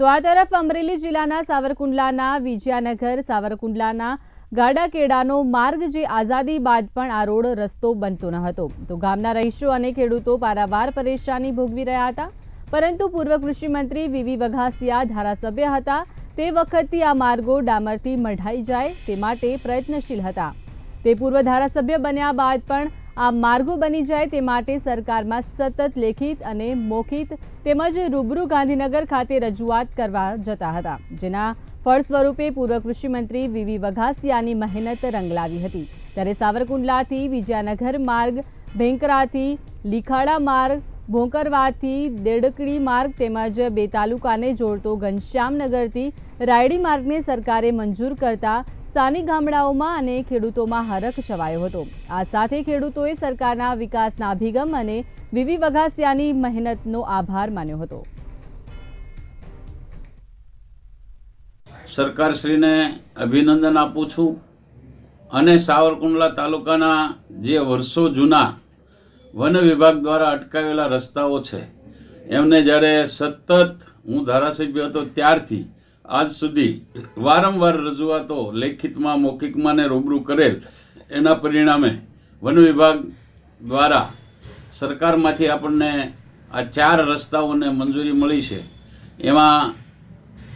તો આ તરફ અમરેલી જિલ્લાના સાવરકુંડલાના વિજયાનગર સાવરકુંડલાના ગાડાકેડાનો માર્ગ જે આઝાદી બાદ પણ આ રોડ રસ્તો બનતો ન હતો તો ગામના રહીશો અને ખેડૂતો પારાવાર પરેશાની ભોગવી રહ્યા હતા પરંતુ પૂર્વ કૃષિમંત્રી વીવી વઘાસિયા ધારાસભ્ય હતા તે વખતથી આ માર્ગો ડામરથી મઢાઈ જાય તે માટે પ્રયત્નશીલ હતા તે પૂર્વ ધારાસભ્ય બન્યા બાદ પણ આ માર્ગો બની જાય તે માટે સરકારમાં સતત લેખિત અને મૌખિત તેમજ રૂબરૂ ગાંધીનગર ખાતે રજૂઆત કરવા જતા હતા જેના ફળસ્વરૂપે પૂર્વ કૃષિમંત્રી વીવી વઘાસિયાની મહેનત રંગ લાવી હતી ત્યારે સાવરકુંડલાથી વિજયાનગર માર્ગ ભેંકરાથી લીખાડા માર્ગ ભોંકરવાથી દેડકડી માર્ગ તેમજ બે તાલુકાને જોડતો ઘનશ્યામનગરથી રાયડી માર્ગને સરકારે મંજૂર કરતા સ્થાનિક ગામડાઓમાં અને ખેડૂતોમાં હરખ છવાયો હતો આ સાથે ખેડૂતોએ સરકારના વિકાસના અભિગમ અને વિવી વઘાસિયાની મહેનતનો આભાર માન્યો હતો સરકારશ્રીને અભિનંદન આપું છું અને સાવરકુંડલા તાલુકાના જે વર્ષો જૂના વન વિભાગ દ્વારા અટકાવેલા રસ્તાઓ છે એમને જ્યારે સતત હું ધારાસભ્ય હતો ત્યારથી આજ સુધી વારંવાર રજૂઆતો લેખિતમાં મૌખિકમાં ને રૂબરૂ કરેલ એના પરિણામે વન વિભાગ દ્વારા સરકારમાંથી આપણને આ ચાર રસ્તાઓને મંજૂરી મળી છે એમાં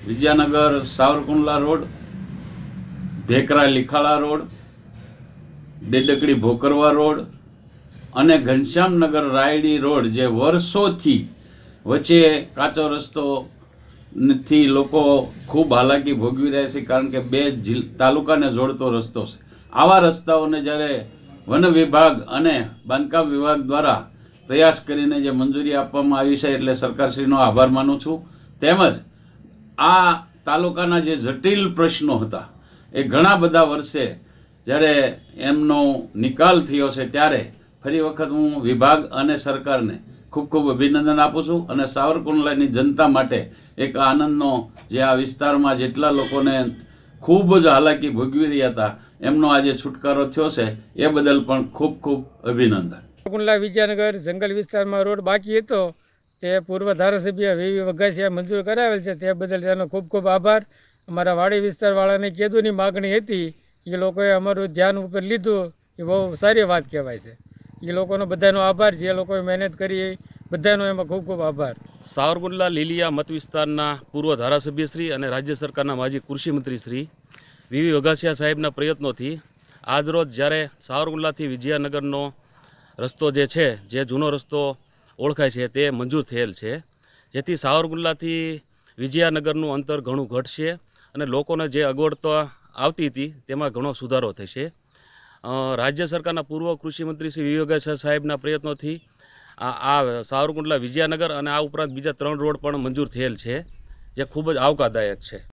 Vijaynagar Savarkundla road Bhekra Likhala road Dedkadi Bhokarva road અને ઘનશ્યામનગર રાયડી રોડ જે વર્ષોથી વચ્ચે કાચો રસ્તો થી લોકો ખૂબ હાલાકી ભોગવી રહ્યા છે કારણ કે બે જિલ તાલુકાને જોડતો રસ્તો છે આવા રસ્તાઓને જ્યારે વન વિભાગ અને બાંધકામ વિભાગ દ્વારા પ્રયાસ કરીને જે મંજૂરી આપવામાં આવી છે એટલે સરકારશ્રીનો આભાર માનું છું તેમજ આ તાલુકાના જે જટિલ પ્રશ્નો હતા એ ઘણા બધા વર્ષે જ્યારે એમનો નિકાલ થયો છે ત્યારે ફરી વખત હું વિભાગ અને સરકારને ખૂબ ખૂબ અભિનંદન આપું છું અને સાવરકુંડલાની જનતા માટે એક આનંદનો જે આ વિસ્તારમાં જેટલા લોકોને ખૂબ જ હાલાકી ભોગવી રહ્યા હતા એમનો આજે છુટકારો થયો છે એ બદલ પણ ખૂબ ખૂબ અભિનંદન સાવરકુંડલા વિજયનગર જંગલ વિસ્તારમાં રોડ બાકી હતો તે પૂર્વ ધારાસભ્ય વીવી વઘાસિયા મંજૂર કરાવેલ છે તે બદલ તેનો ખૂબ ખૂબ આભાર અમારા વાડી વિસ્તારવાળાને કેદુની માગણી હતી એ લોકોએ અમારું ધ્યાન ઉપર લીધું એ બહુ સારી વાત કહેવાય છે એ લોકોનો બધાનો આભાર જે લોકોએ મહેનત કરી બધાનો એમાં ખૂબ ખૂબ આભાર સાવરકુંડલા લીલીયા મત વિસ્તારના પૂર્વ ધારાસભ્ય શ્રી અને રાજ્ય સરકારના માજી કૃષિમંત્રી શ્રી વીવી વઘાસિયા સાહેબના પ્રયત્નોથી આજરોજ જ્યારે સાવરકુંડલાથી વિજયાનગરનો રસ્તો જે છે જે જૂનો રસ્તો ઓળખાય છે તે મંજૂર થયેલ છે જેથી સાવરકુંડલાથી વિજયાનગરનું અંતર ઘણું ઘટશે અને લોકોને જે અગવડતા આવતી હતી તેમાં ઘણો સુધારો થશે રાજ્ય સરકારના પૂર્વ કૃષિમંત્રી શ્રી વિવેકા સાહેબના પ્રયત્નોથી આ સાવરકુંડલા વિજયનગર અને આ ઉપરાંત બીજા ત્રણ રોડ પણ મંજૂર થયેલ છે જે ખૂબ જ આવકારદાયક છે